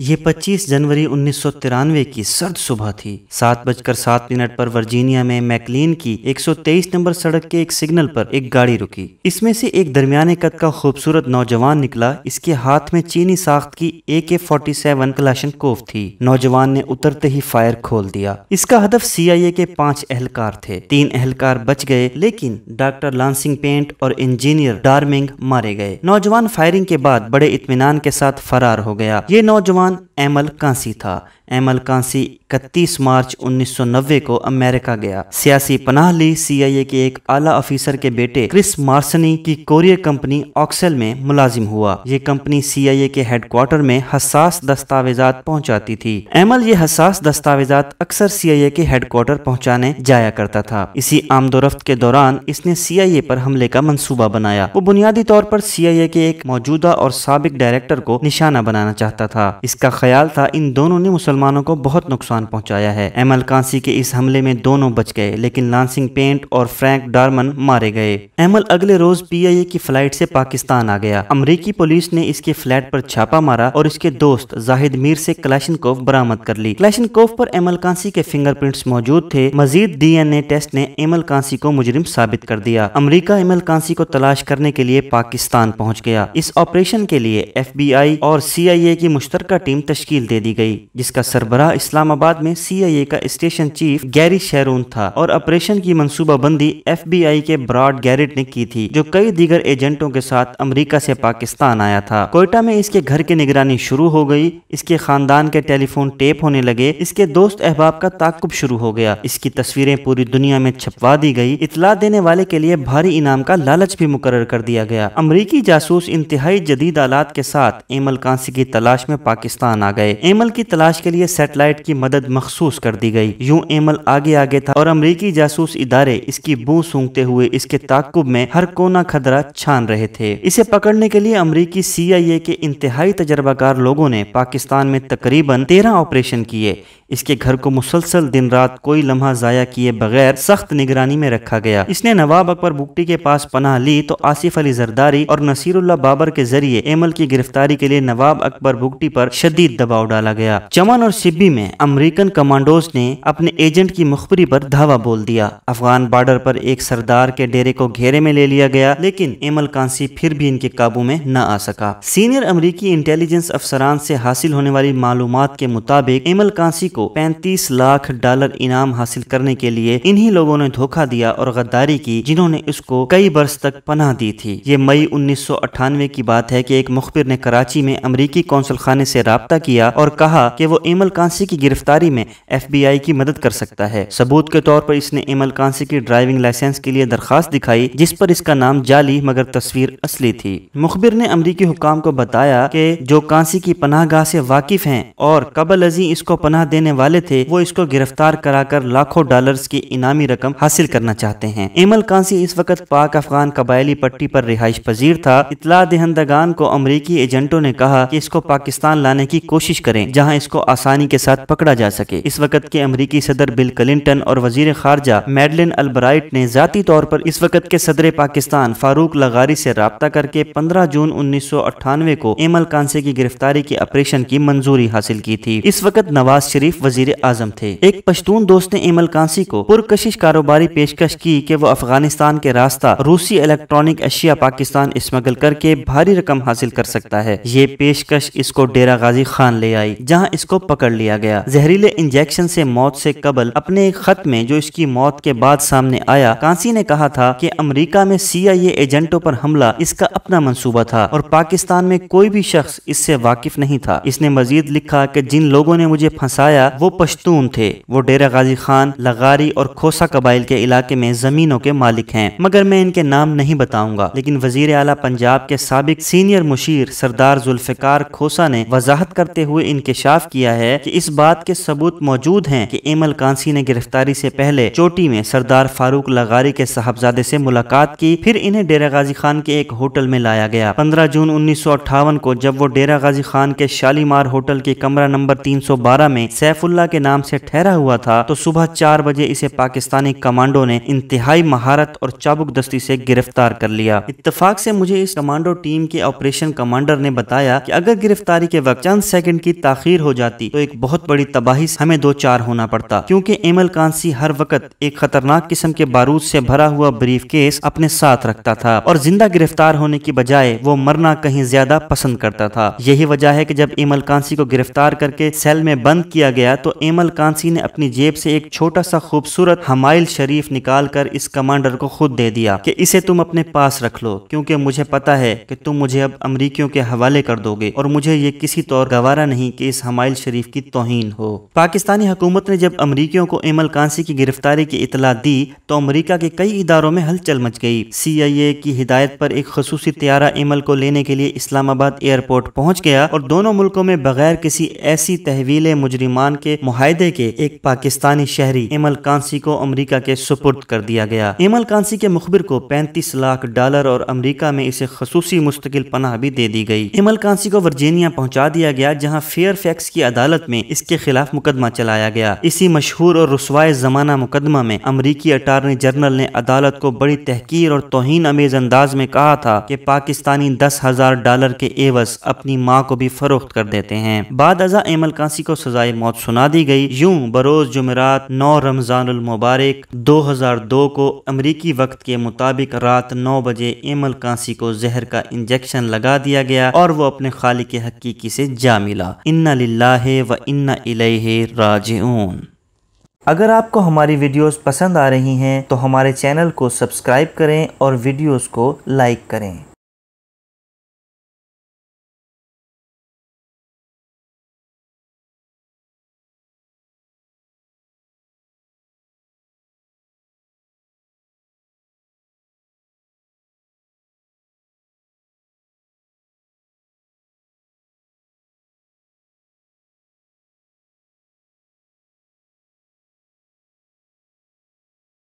ये 25 जनवरी उन्नीस की सर्द सुबह थी सात बजकर सात मिनट पर वर्जीनिया में मैकलीन की 123 नंबर सड़क के एक सिग्नल पर एक गाड़ी रुकी इसमें से एक दरमियाने कद का खूबसूरत नौजवान निकला इसके हाथ में चीनी साख्त की ए के फोर्टी सेवन कोफ थी नौजवान ने उतरते ही फायर खोल दिया इसका हदफ सी आई ए के पाँच एहलकार थे तीन एहलकार बच गए लेकिन डॉक्टर लांसिंग पेंट और इंजीनियर डार्मिंग मारे गए नौजवान फायरिंग के बाद बड़े इतमान के साथ फरार हो गया ये नौजवान মুসলমান एमल कांसी था एमल कांसी इकतीस मार्च 1990 को अमेरिका गया सियासी पनाह ली सीआईए के एक आला ऑफिसर के बेटे क्रिस मार्सनी की कोरियर कंपनी ऑक्सेल में मुलाजिम हुआ ये कंपनी सीआईए के हेडक्वार्टर में हसास दस्तावेजात पहुंचाती थी एमल ये हसास दस्तावेजात अक्सर सीआईए के हेडक्वार्टर पहुंचाने जाया करता था इसी आमदोरफ्त के दौरान इसने सी पर हमले का मनसूबा बनाया वो बुनियादी तौर पर सी के एक मौजूदा और सबक डायरेक्टर को निशाना बनाना चाहता था इसका ख्याल ख्याल था इन दोनों ने मुसलमानों को बहुत नुकसान पहुंचाया है एमल कांसी के इस हमले में दोनों बच गए लेकिन लांसिंग पेंट और फ्रैंक डार्मन मारे गए एमल अगले रोज ए की फ्लाइट से पाकिस्तान आ गया अमरीकी पुलिस ने इसके फ्लैट पर छापा मारा और इसके दोस्त जाहिद मीर से कोफ बरामद कर ली कोफ पर एमल कांसी के फिंगरप्रिंट्स मौजूद थे मजीद ए टेस्ट ने एमल कांसी को मुजरिम साबित कर दिया अमरीका एमल कांसी को तलाश करने के लिए पाकिस्तान पहुँच गया इस ऑपरेशन के लिए एफ और सी की मुश्तर टीम तश्कील दे दी गई जिसका सरबराह इस्लामाबाद में सी आई ए का स्टेशन चीफ गैरी शहरून था और ऑपरेशन की मनसूबाबंदी एफ बी आई के ब्रॉड गैरिट ने की थी जो कई दीगर एजेंटों के साथ अमरीका ऐसी पाकिस्तान आया था कोयटा में इसके घर की निगरानी शुरू हो गयी इसके खानदान के टेलीफोन टेप होने लगे इसके दोस्त अहबाब का ताकुब शुरू हो गया इसकी तस्वीरें पूरी दुनिया में छपवा दी गई इतला देने वाले के लिए भारी इनाम का लालच भी मुकर कर दिया गया अमरीकी जासूस इंतहाई जदीद आलात के साथ एमल कांसी की तलाश में पाकिस्तान आ गए एमल की तलाश के लिए सेटेलाइट की मदद मखसूस कर दी गई यूं एमल आगे आगे था और अमरीकी जासूस इदारे इसकी बू सूंघते हुए इसके ताकुब में हर कोना खदरा छान रहे थे इसे पकड़ने के लिए अमरीकी सी आई ए के इंतहाई तजर्बाकार लोगों ने पाकिस्तान में तकरीबन तेरह ऑपरेशन किए इसके घर को मुसलसल दिन रात कोई लम्हा ज़ाया किए बगैर सख्त निगरानी में रखा गया इसने नवाब अकबर बुगटी के पास पनाह ली तो आसिफ अली जरदारी और नसीरुल्ला बाबर के जरिए एमल की गिरफ्तारी के लिए नवाब अकबर बुगटी पर शदीद दबाव डाला गया चमन और सिब्बी में अमरीकन कमांडोज ने अपने एजेंट की मुखबरी पर धावा बोल दिया अफगान बॉर्डर पर एक सरदार के डेरे को घेरे में ले लिया गया लेकिन एमल कांसी फिर भी इनके काबू में न आ सका सीनियर अमरीकी इंटेलिजेंस अफसरान से हासिल होने वाली मालूम के मुताबिक एमल कांसी को को 35 लाख डॉलर इनाम हासिल करने के लिए इन्हीं लोगों ने धोखा दिया और गद्दारी की जिन्होंने इसको कई बरस तक पनाह दी थी ये मई उन्नीस की बात है की एक मुखबिर ने कराची में अमरीकी कौंसल खाने ऐसी रबता किया और कहा की वो एमल कांसी की गिरफ्तारी में एफ बी आई की मदद कर सकता है सबूत के तौर पर इसने एमल कांसी की ड्राइविंग लाइसेंस के लिए दरखास्त दिखाई जिस पर इसका नाम जाली मगर तस्वीर असली थी मुखबिर ने अमरीकी हुकाम को बताया कि जो कांसी की गाह ऐसी वाकिफ है और कबल अजी इसको पनाह देने रखने वाले थे वो इसको गिरफ्तार कराकर लाखों डॉलर्स की इनामी रकम हासिल करना चाहते हैं एमल कांसी इस वक्त पाक अफगान कबायली पट्टी पर रिहाइश पजीर था इतला दहंदगान को अमरीकी एजेंटों ने कहा की इसको पाकिस्तान लाने की कोशिश करें जहाँ इसको आसानी के साथ पकड़ा जा सके इस वक्त के अमरीकी सदर बिल क्लिंटन और वजीर खारजा मेडलिन अलब्राइट ने जाती तौर पर इस वक्त के सदर पाकिस्तान फारूक लगारी से रबता करके पंद्रह जून उन्नीस को एमल कांसे की गिरफ्तारी के ऑपरेशन की मंजूरी हासिल की थी इस वक्त नवाज शरीफ शरीफ वजीर आजम थे एक पश्तून दोस्त ने इमल कांसी को पुरकशिश कारोबारी पेशकश की कि वो अफगानिस्तान के रास्ता रूसी इलेक्ट्रॉनिक अशिया पाकिस्तान स्मगल करके भारी रकम हासिल कर सकता है ये पेशकश इसको डेरा गाजी खान ले आई जहाँ इसको पकड़ लिया गया जहरीले इंजेक्शन ऐसी मौत ऐसी कबल अपने एक खत में जो इसकी मौत के बाद सामने आया कांसी ने कहा था की अमरीका में सी आई एजेंटों आरोप हमला इसका अपना मनसूबा था और पाकिस्तान में कोई भी शख्स इससे वाकिफ नहीं था इसने मजीद लिखा कि जिन लोगों ने मुझे फंसाया बताया वो पश्तून थे वो डेरा गाजी खान लगारी और खोसा कबाइल के इलाके में जमीनों के मालिक हैं मगर मैं इनके नाम नहीं बताऊंगा लेकिन वजीर अला पंजाब के सबक सीनियर मुशीर सरदार जुल्फिकार खोसा ने वजाहत करते हुए इंकशाफ किया है कि इस बात के सबूत मौजूद हैं की एमल कांसी ने गिरफ्तारी ऐसी पहले चोटी में सरदार फारूक लगारी के साहबजादे ऐसी मुलाकात की फिर इन्हें डेरा गाजी खान के एक होटल में लाया गया पंद्रह जून उन्नीस को जब वो डेरा गाजी खान के शालीमार होटल के कमरा नंबर तीन सौ बारह में सैफ सैफुल्ला के नाम से ठहरा हुआ था तो सुबह चार बजे इसे पाकिस्तानी कमांडो ने इंतहाई महारत और चाबुक दस्ती से गिरफ्तार कर लिया इतफाक से मुझे इस कमांडो टीम के ऑपरेशन कमांडर ने बताया कि अगर गिरफ्तारी के वक्त चंद सेकंड की ताखिर हो जाती तो एक बहुत बड़ी तबाही हमें दो चार होना पड़ता क्योंकि एमल कांसी हर वक्त एक खतरनाक किस्म के बारूद से भरा हुआ ब्रीफ केस अपने साथ रखता था और जिंदा गिरफ्तार होने की बजाय वो मरना कहीं ज्यादा पसंद करता था यही वजह है की जब एमल कांसी को गिरफ्तार करके सेल में बंद किया गया गया तो एमल कांसी ने अपनी जेब से एक छोटा सा खूबसूरत हमाइल शरीफ निकाल कर इस कमांडर को खुद दे दिया कि इसे तुम अपने पास रख लो क्योंकि मुझे पता है कि तुम मुझे अब अमरीकियों के हवाले कर दोगे और मुझे ये किसी तौर गवारा नहीं कि इस हमाइल शरीफ की तोहन हो पाकिस्तानी हुकूमत ने जब अमरीकियों को एमल कांसी की गिरफ्तारी की इतला दी तो अमरीका के कई इदारों में हलचल मच गई सी आई ए की हिदायत पर एक खसूसी त्यारा एमल को लेने के लिए इस्लामाबाद एयरपोर्ट पहुँच गया और दोनों मुल्कों में बगैर किसी ऐसी तहवील मुजरिमान पाकिस्तान के माहदे के एक पाकिस्तानी शहरी इमल कांसी को अमरीका के सुपुर्द कर दिया गया इमल कांसी के मुखबिर को पैंतीस लाख डॉलर और अमरीका में इसे खसूसी मुस्तकिल पनाह भी दे दी गई इमल कांसी को वर्जीनिया पहुँचा दिया गया जहाँ फेयर फैक्स की अदालत में इसके खिलाफ मुकदमा चलाया गया इसी मशहूर और रसवाए जमाना मुकदमा में अमरीकी अटारनी जनरल ने अदालत को बड़ी तहकीर और तोहन अमेज अंदाज में कहा था की पाकिस्तानी दस हजार डॉलर के एवज अपनी माँ को भी फरोख्त कर देते हैं बाद अजा एमल कांसी को सजाए मौत सुना दी गई यूं बरोज जुमेरात नौ रमजान मुबारक 2002 को अमरीकी वक्त के मुताबिक रात नौ बजे एमल कांसी को जहर का इंजेक्शन लगा दिया गया और वो अपने खाली के हकीकी से जा मिला इन्ना लाहे व इन्ना इलेह राज अगर आपको हमारी वीडियोस पसंद आ रही हैं तो हमारे चैनल को सब्सक्राइब करें और वीडियोस को लाइक करें